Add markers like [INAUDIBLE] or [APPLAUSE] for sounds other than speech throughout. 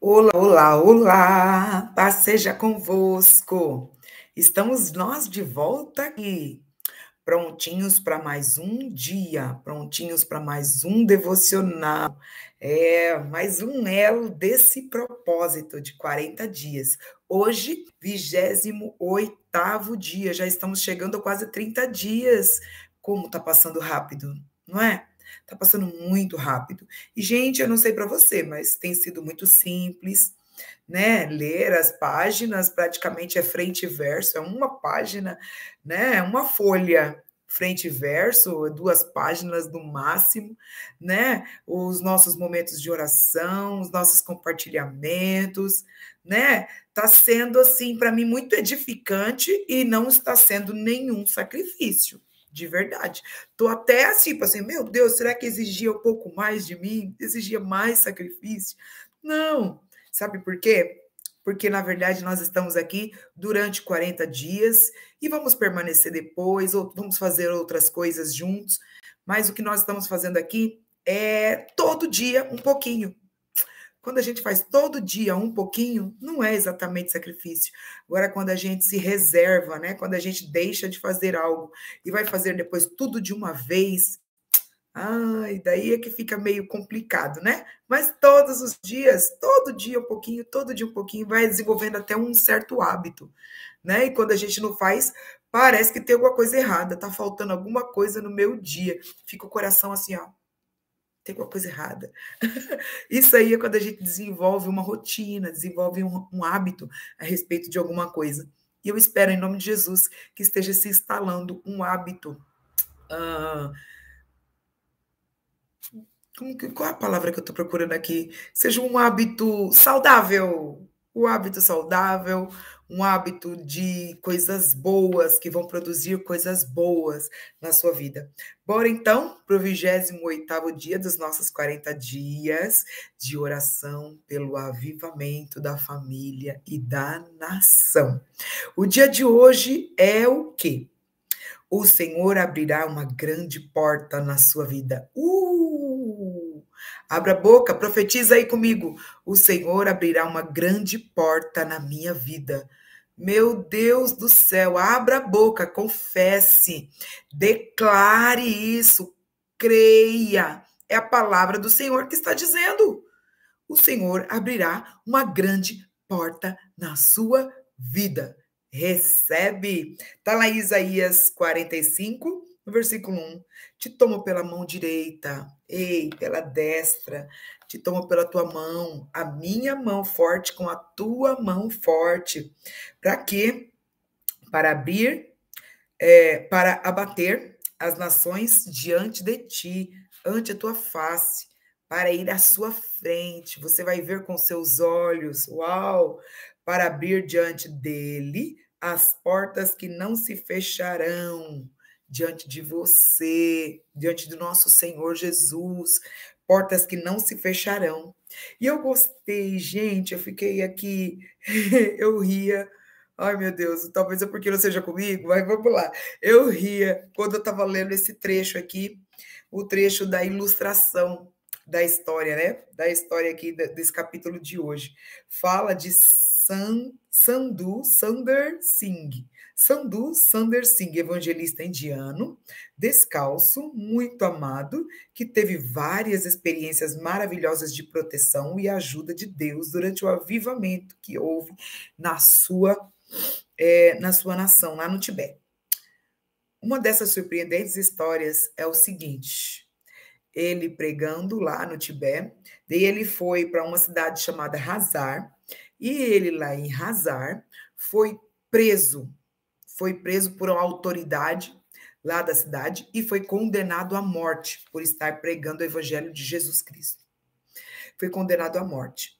Olá, olá, olá! Paz seja convosco! Estamos nós de volta aqui, prontinhos para mais um dia, prontinhos para mais um devocional, é, mais um elo desse propósito de 40 dias. Hoje, 28 dia, já estamos chegando a quase 30 dias. Como está passando rápido, não é? Tá passando muito rápido. E, gente, eu não sei para você, mas tem sido muito simples, né? Ler as páginas praticamente é frente e verso, é uma página, né? É uma folha frente e verso, é duas páginas no máximo, né? Os nossos momentos de oração, os nossos compartilhamentos, né? Tá sendo assim para mim muito edificante e não está sendo nenhum sacrifício de verdade. Tô até assim, tipo assim, meu Deus, será que exigia um pouco mais de mim? Exigia mais sacrifício? Não. Sabe por quê? Porque na verdade nós estamos aqui durante 40 dias e vamos permanecer depois, ou vamos fazer outras coisas juntos, mas o que nós estamos fazendo aqui é todo dia um pouquinho, quando a gente faz todo dia um pouquinho, não é exatamente sacrifício. Agora, quando a gente se reserva, né? Quando a gente deixa de fazer algo e vai fazer depois tudo de uma vez, ai, daí é que fica meio complicado, né? Mas todos os dias, todo dia um pouquinho, todo dia um pouquinho, vai desenvolvendo até um certo hábito, né? E quando a gente não faz, parece que tem alguma coisa errada, tá faltando alguma coisa no meu dia. Fica o coração assim, ó, tem alguma coisa errada. [LAUGHS] Isso aí é quando a gente desenvolve uma rotina, desenvolve um, um, hábito a respeito de alguma coisa. E eu espero, em nome de Jesus, que esteja se instalando um hábito. Uh, como que, qual é a palavra que eu estou procurando aqui? Seja um hábito saudável. O hábito saudável, um hábito de coisas boas, que vão produzir coisas boas na sua vida. Bora então para o 28 dia dos nossos 40 dias de oração pelo avivamento da família e da nação. O dia de hoje é o quê? O Senhor abrirá uma grande porta na sua vida. Uh! Abra a boca, profetiza aí comigo. O Senhor abrirá uma grande porta na minha vida meu Deus do céu, abra a boca, confesse, declare isso, creia. É a palavra do Senhor que está dizendo. O Senhor abrirá uma grande porta na sua vida. Recebe. Está lá em Isaías 45, no versículo 1. Te tomo pela mão direita, ei, pela destra, te tomo pela tua mão, a minha mão forte com a tua mão forte. Para quê? Para abrir, é, para abater as nações diante de ti, ante a tua face, para ir à sua frente. Você vai ver com seus olhos. Uau! Para abrir diante dele as portas que não se fecharão diante de você, diante do nosso Senhor Jesus, portas que não se fecharão. E eu gostei, gente, eu fiquei aqui, [LAUGHS] eu ria. Ai, meu Deus, talvez é porque não seja comigo, mas vamos lá. Eu ria quando eu estava lendo esse trecho aqui, o trecho da ilustração da história, né? Da história aqui desse capítulo de hoje. Fala de San, Sandhu Sander Singh. Sandu Sander Singh, evangelista indiano, descalço, muito amado, que teve várias experiências maravilhosas de proteção e ajuda de Deus durante o avivamento que houve na sua, é, na sua nação, lá no Tibete. Uma dessas surpreendentes histórias é o seguinte ele pregando lá no Tibete. Daí ele foi para uma cidade chamada Hazar, e ele, lá em Razar, foi preso. Foi preso por uma autoridade lá da cidade e foi condenado à morte por estar pregando o evangelho de Jesus Cristo. Foi condenado à morte.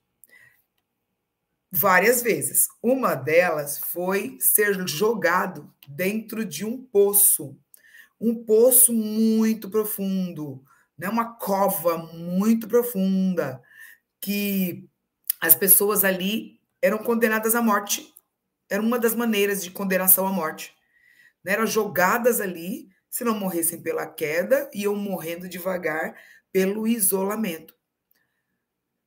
Várias vezes. Uma delas foi ser jogado dentro de um poço, um poço muito profundo, né? uma cova muito profunda, que as pessoas ali eram condenadas à morte. Era uma das maneiras de condenação à morte. Né? Eram jogadas ali, se não morressem pela queda, iam morrendo devagar pelo isolamento.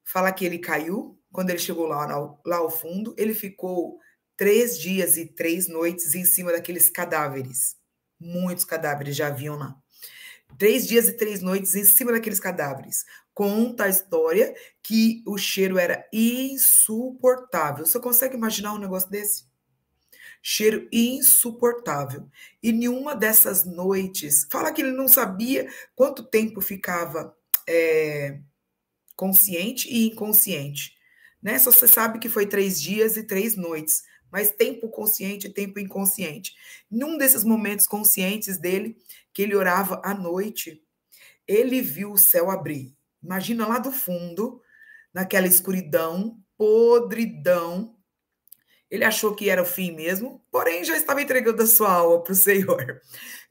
Fala que ele caiu, quando ele chegou lá, lá ao fundo, ele ficou três dias e três noites em cima daqueles cadáveres. Muitos cadáveres já haviam lá. Três dias e três noites em cima daqueles cadáveres, conta a história que o cheiro era insuportável. Você consegue imaginar um negócio desse? Cheiro insuportável. E nenhuma dessas noites, fala que ele não sabia quanto tempo ficava é, consciente e inconsciente. Né? Só você sabe que foi três dias e três noites, mas tempo consciente e tempo inconsciente. Num desses momentos conscientes dele, que ele orava à noite, ele viu o céu abrir Imagina lá do fundo, naquela escuridão, podridão. Ele achou que era o fim mesmo, porém já estava entregando a sua alma para o Senhor.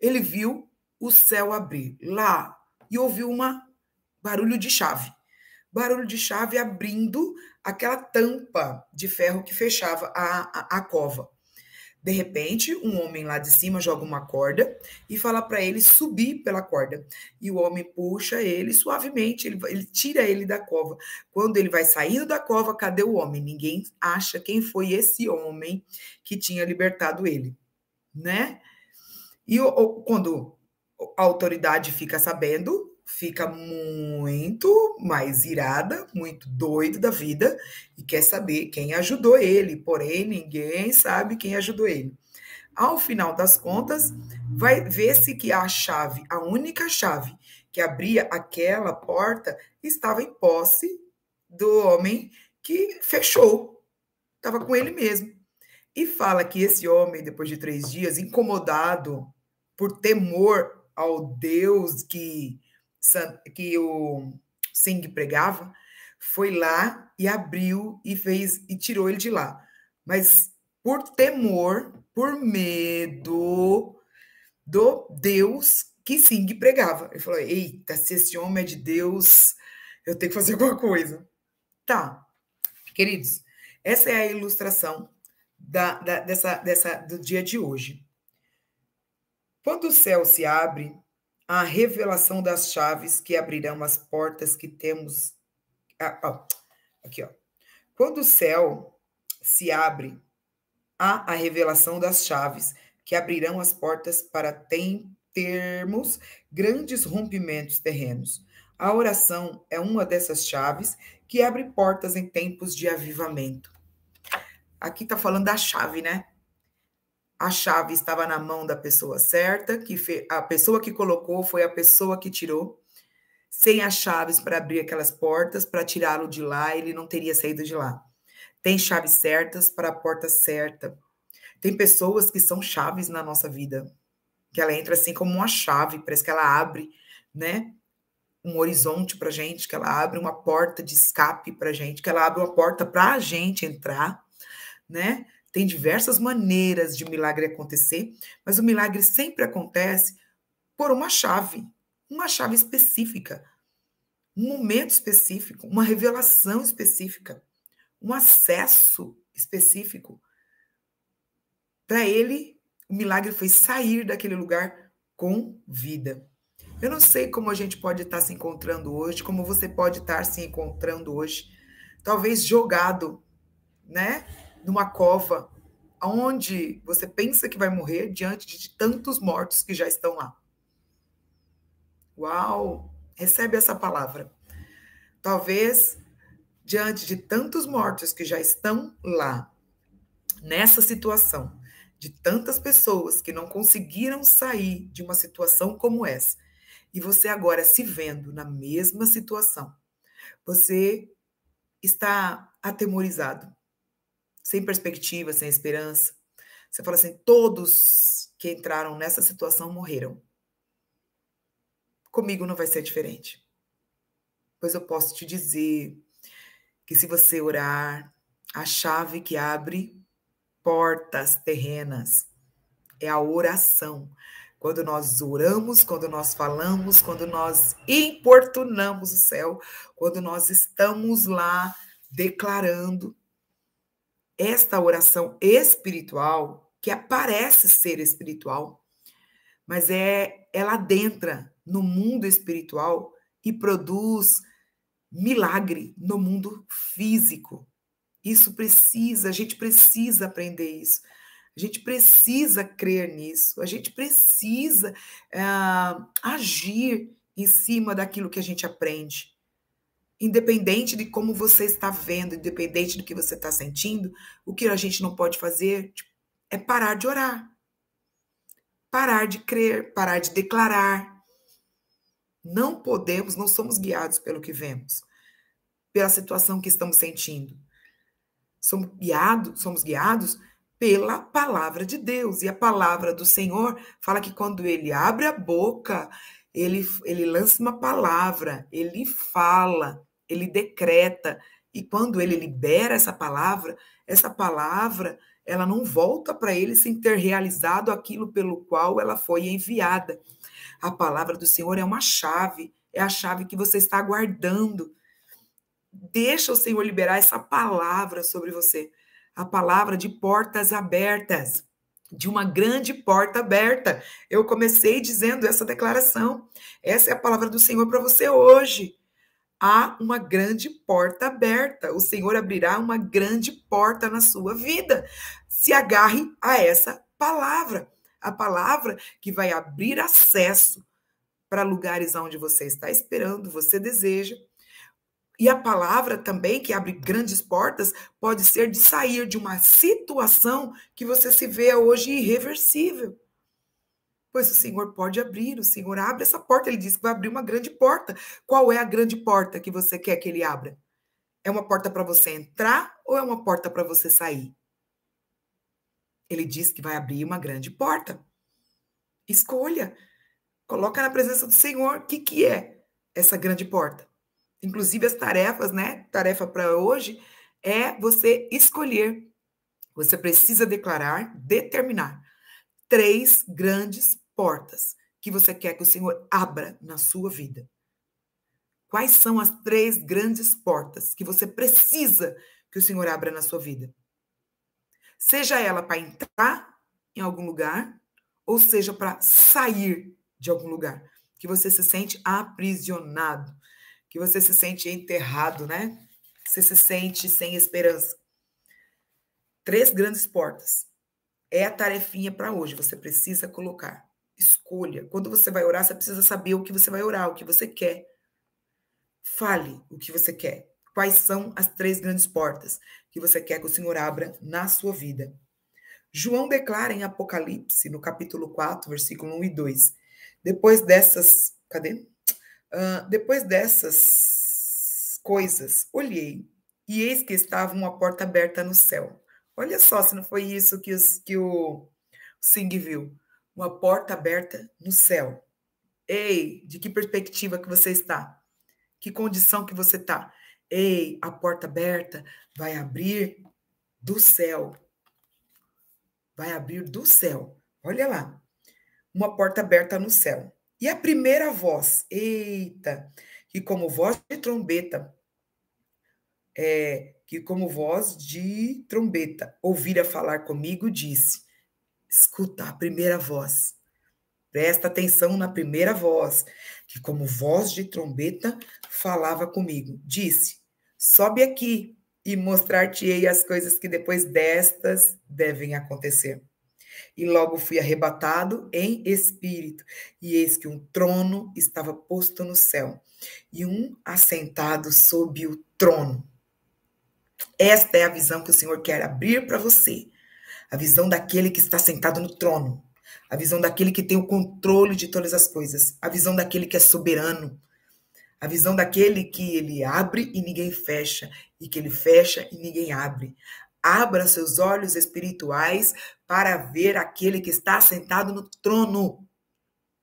Ele viu o céu abrir lá e ouviu um barulho de chave. Barulho de chave abrindo aquela tampa de ferro que fechava a, a, a cova. De repente, um homem lá de cima joga uma corda e fala para ele subir pela corda. E o homem puxa ele suavemente, ele, ele, tira ele da cova. Quando ele vai saindo da cova, cadê o homem? Ninguém acha quem foi esse homem que tinha libertado ele, né? E quando a autoridade fica sabendo, fica muito mais irada, muito doido da vida e quer saber quem ajudou ele, porém ninguém sabe quem ajudou ele. Ao final das contas, vai ver-se que a chave, a única chave que abria aquela porta, estava em posse do homem que fechou. Estava com ele mesmo. E fala que esse homem, depois de três dias, incomodado por temor ao Deus que que o Singh pregava, foi lá e abriu e fez e tirou ele de lá. Mas por temor, por medo do Deus que Singh pregava. Ele falou: "Eita, se esse homem é de Deus, eu tenho que fazer [LAUGHS] alguma coisa". Tá. Queridos, essa é a ilustração da, da, dessa, dessa, do dia de hoje. Quando o céu se abre, a revelação das chaves que abrirão as portas que temos. Ah, aqui, ó. Quando o céu se abre, há a revelação das chaves que abrirão as portas para tem, termos grandes rompimentos terrenos. A oração é uma dessas chaves que abre portas em tempos de avivamento. Aqui está falando da chave, né? a chave estava na mão da pessoa certa, que fe... a pessoa que colocou foi a pessoa que tirou. Sem as chaves para abrir aquelas portas, para tirá-lo de lá, ele não teria saído de lá. Tem chaves certas para a porta certa. Tem pessoas que são chaves na nossa vida, que ela entra assim como uma chave, parece que ela abre, né? um horizonte para gente, que ela abre uma porta de escape para gente, que ela abre uma porta para a gente entrar, né? Tem diversas maneiras de milagre acontecer, mas o milagre sempre acontece por uma chave, uma chave específica, um momento específico, uma revelação específica, um acesso específico. Para ele, o milagre foi sair daquele lugar com vida. Eu não sei como a gente pode estar se encontrando hoje, como você pode estar se encontrando hoje, talvez jogado, né? numa cova, onde você pensa que vai morrer diante de tantos mortos que já estão lá. Uau! Recebe essa palavra. Talvez diante de tantos mortos que já estão lá, nessa situação, de tantas pessoas que não conseguiram sair de uma situação como essa, e você agora se vendo na mesma situação, você está atemorizado, sem perspectiva, sem esperança. Você fala assim: todos que entraram nessa situação morreram. Comigo não vai ser diferente. Pois eu posso te dizer que se você orar, a chave que abre portas terrenas é a oração. Quando nós oramos, quando nós falamos, quando nós importunamos o céu, quando nós estamos lá declarando, esta oração espiritual, que aparece é, ser espiritual, mas é ela adentra no mundo espiritual e produz milagre no mundo físico. Isso precisa, a gente precisa aprender isso. A gente precisa crer nisso, a gente precisa uh, agir em cima daquilo que a gente aprende. Independente de como você está vendo, independente do que você está sentindo, o que a gente não pode fazer tipo, é parar de orar, parar de crer, parar de declarar. Não podemos, não somos guiados pelo que vemos, pela situação que estamos sentindo. Somos guiados, somos guiados pela palavra de Deus. E a palavra do Senhor fala que quando ele abre a boca, ele, ele lança uma palavra, ele fala ele decreta, e quando ele libera essa palavra, essa palavra ela não volta para ele sem ter realizado aquilo pelo qual ela foi enviada. A palavra do Senhor é uma chave, é a chave que você está aguardando. Deixa o Senhor liberar essa palavra sobre você, a palavra de portas abertas, de uma grande porta aberta. Eu comecei dizendo essa declaração. Essa é a palavra do Senhor para você hoje há uma grande porta aberta. O Senhor abrirá uma grande porta na sua vida. Se agarre a essa palavra, a palavra que vai abrir acesso para lugares onde você está esperando, você deseja. E a palavra também, que abre grandes portas, pode ser de sair de uma situação que você se vê hoje irreversível. Pois o Senhor pode abrir, o Senhor abre essa porta. Ele diz que vai abrir uma grande porta. Qual é a grande porta que você quer que ele abra? É uma porta para você entrar ou é uma porta para você sair? Ele diz que vai abrir uma grande porta. Escolha. Coloca na presença do Senhor. O que, que é essa grande porta? Inclusive as tarefas, né? Tarefa para hoje é você escolher. Você precisa declarar, determinar três grandes portas que você quer que o Senhor abra na sua vida? Quais são as três grandes portas que você precisa que o Senhor abra na sua vida? Seja ela para entrar em algum lugar, ou seja para sair de algum lugar, que você se sente aprisionado, que você se sente enterrado, né? Você se sente sem esperança. Três grandes portas. É a tarefinha para hoje, você precisa colocar. Escolha. Quando você vai orar, você precisa saber o que você vai orar, o que você quer. Fale o que você quer. Quais são as três grandes portas que você quer que o Senhor abra na sua vida? João declara em Apocalipse, no capítulo 4, versículo 1 e 2. Depois dessas. Cadê? Uh, depois dessas coisas, olhei, e eis que estava uma porta aberta no céu. Olha só, se não foi isso que, os, que o Singh viu uma porta aberta no céu. Ei, de que perspectiva que você está? Que condição que você está? Ei, a porta aberta vai abrir do céu. Vai abrir do céu. Olha lá. Uma porta aberta no céu. E a primeira voz, eita, que como voz de trombeta, é, que como voz de trombeta, ouvira falar comigo, disse: escuta a primeira voz. Presta atenção na primeira voz, que como voz de trombeta falava comigo. Disse: Sobe aqui e mostrar-te-ei as coisas que depois destas devem acontecer. E logo fui arrebatado em espírito, e eis que um trono estava posto no céu, e um assentado sob o trono. Esta é a visão que o Senhor quer abrir para você a visão daquele que está sentado no trono, a visão daquele que tem o controle de todas as coisas, a visão daquele que é soberano, a visão daquele que ele abre e ninguém fecha, e que ele fecha e ninguém abre. Abra seus olhos espirituais para ver aquele que está sentado no trono.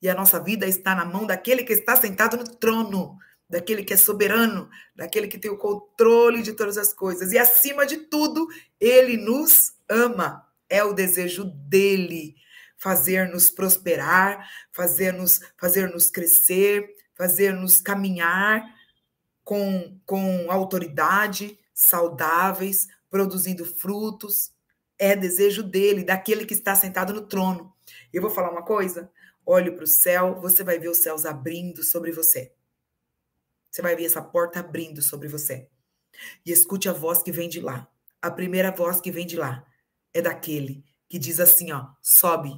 E a nossa vida está na mão daquele que está sentado no trono, daquele que é soberano, daquele que tem o controle de todas as coisas. E acima de tudo, ele nos ama. É o desejo dele fazer-nos prosperar, fazer-nos fazer -nos crescer, fazer-nos caminhar com, com autoridade, saudáveis, produzindo frutos. É desejo dele, daquele que está sentado no trono. Eu vou falar uma coisa: olhe para o céu, você vai ver os céus abrindo sobre você. Você vai ver essa porta abrindo sobre você. E escute a voz que vem de lá. A primeira voz que vem de lá é daquele que diz assim, ó, sobe.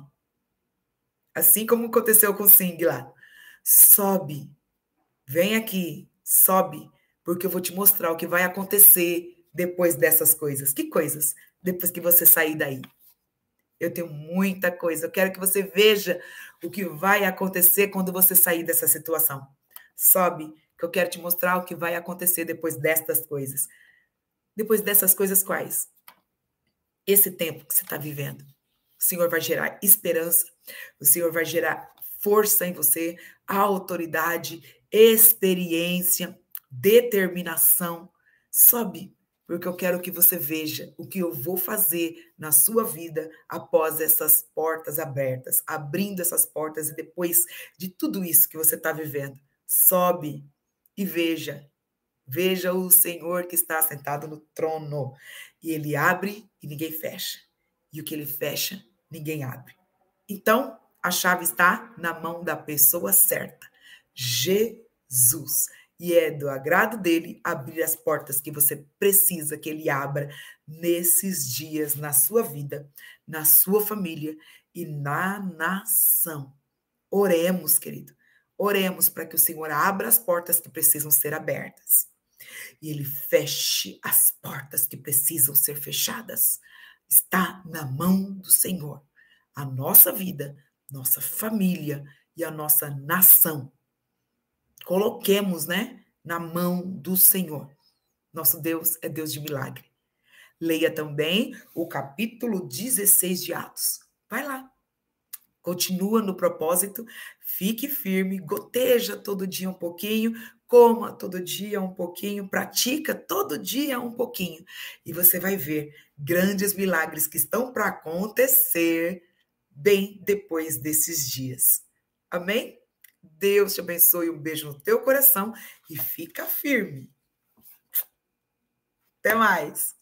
Assim como aconteceu com o Sing lá. Sobe. Vem aqui, sobe, porque eu vou te mostrar o que vai acontecer depois dessas coisas. Que coisas? Depois que você sair daí. Eu tenho muita coisa. Eu quero que você veja o que vai acontecer quando você sair dessa situação. Sobe, que eu quero te mostrar o que vai acontecer depois destas coisas. Depois dessas coisas quais? esse tempo que você está vivendo. O Senhor vai gerar esperança, o Senhor vai gerar força em você, autoridade, experiência, determinação. Sobe, porque eu quero que você veja o que eu vou fazer na sua vida após essas portas abertas, abrindo essas portas e depois de tudo isso que você está vivendo. Sobe e veja Veja o Senhor que está sentado no trono. E ele abre e ninguém fecha. E o que ele fecha, ninguém abre. Então, a chave está na mão da pessoa certa. Jesus. E é do agrado dele abrir as portas que você precisa que ele abra nesses dias na sua vida, na sua família e na nação. Oremos, querido. Oremos para que o Senhor abra as portas que precisam ser abertas e ele feche as portas que precisam ser fechadas. Está na mão do Senhor. A nossa vida, nossa família e a nossa nação. Coloquemos, né, na mão do Senhor. Nosso Deus é Deus de milagre. Leia também o capítulo 16 de Atos. Vai lá. Continua no propósito, fique firme, goteja todo dia um pouquinho, Coma todo dia um pouquinho, pratica todo dia um pouquinho. E você vai ver grandes milagres que estão para acontecer bem depois desses dias. Amém? Deus te abençoe, um beijo no teu coração e fica firme. Até mais.